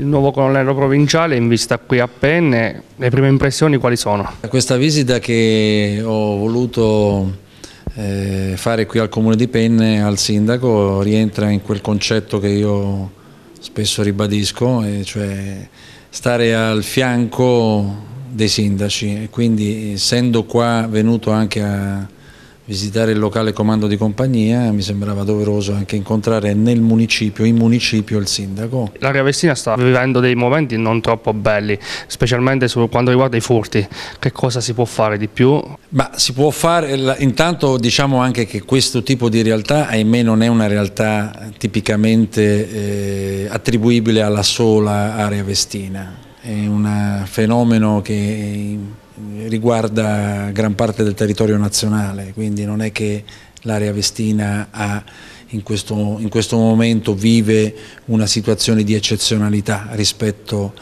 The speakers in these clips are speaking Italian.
il nuovo colonnello provinciale in vista qui a Penne, le prime impressioni quali sono? Questa visita che ho voluto eh, fare qui al Comune di Penne, al Sindaco, rientra in quel concetto che io spesso ribadisco, cioè stare al fianco dei sindaci e quindi essendo qua venuto anche a visitare il locale comando di compagnia, mi sembrava doveroso anche incontrare nel municipio, in municipio, il sindaco. L'area Vestina sta vivendo dei momenti non troppo belli, specialmente su quanto riguarda i furti. Che cosa si può fare di più? Ma si può fare, eh, intanto diciamo anche che questo tipo di realtà, ahimè, non è una realtà tipicamente eh, attribuibile alla sola area Vestina. È un eh, fenomeno che eh, riguarda gran parte del territorio nazionale, quindi non è che l'area vestina ha, in, questo, in questo momento vive una situazione di eccezionalità rispetto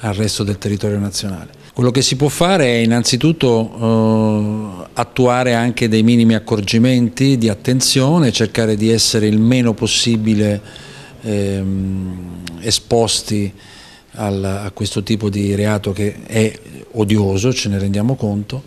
al resto del territorio nazionale. Quello che si può fare è innanzitutto eh, attuare anche dei minimi accorgimenti di attenzione, cercare di essere il meno possibile eh, esposti al, a questo tipo di reato che è odioso, ce ne rendiamo conto,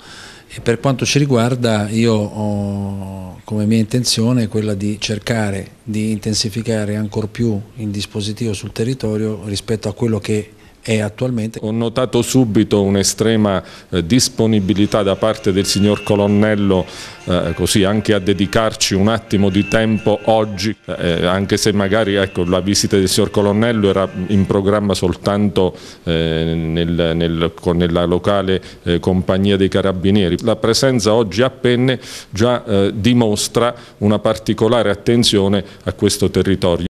e per quanto ci riguarda io ho come mia intenzione quella di cercare di intensificare ancor più il dispositivo sul territorio rispetto a quello che e attualmente... Ho notato subito un'estrema eh, disponibilità da parte del signor Colonnello eh, così anche a dedicarci un attimo di tempo oggi, eh, eh anche se magari ecco, la visita del signor Colonnello era in programma soltanto eh, nel, nel, con, nella locale compagnia dei carabinieri. La presenza oggi a Penne già dimostra una particolare attenzione a questo territorio.